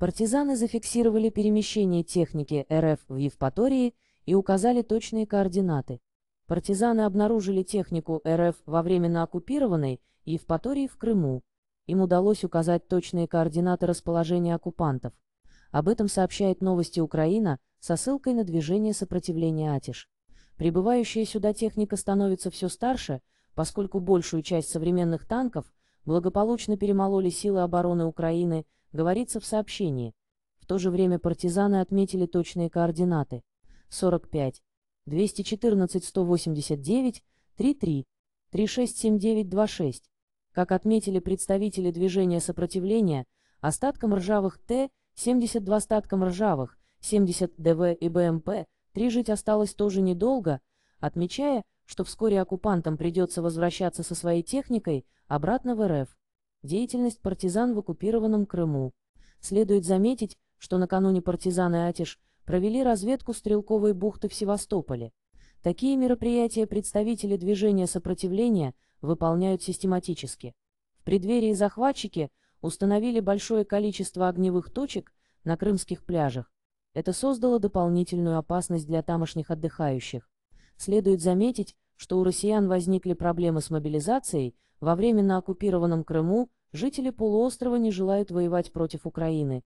партизаны зафиксировали перемещение техники РФ в Евпатории и указали точные координаты. Партизаны обнаружили технику РФ во временно оккупированной Евпатории в Крыму. Им удалось указать точные координаты расположения оккупантов. Об этом сообщает новости Украина со ссылкой на движение сопротивления Атиш. Прибывающая сюда техника становится все старше, поскольку большую часть современных танков благополучно перемололи силы обороны Украины – говорится в сообщении. В то же время партизаны отметили точные координаты 45, 214, 189, 33, 367926. Как отметили представители движения сопротивления, остатком ржавых Т-72 остатком ржавых 70 ДВ и БМП три жить осталось тоже недолго, отмечая, что вскоре оккупантам придется возвращаться со своей техникой обратно в РФ деятельность партизан в оккупированном Крыму. Следует заметить, что накануне партизаны Атиш провели разведку Стрелковой бухты в Севастополе. Такие мероприятия представители движения сопротивления выполняют систематически. В преддверии захватчики установили большое количество огневых точек на крымских пляжах. Это создало дополнительную опасность для тамошних отдыхающих. Следует заметить, что у россиян возникли проблемы с мобилизацией, во временно оккупированном Крыму жители полуострова не желают воевать против Украины,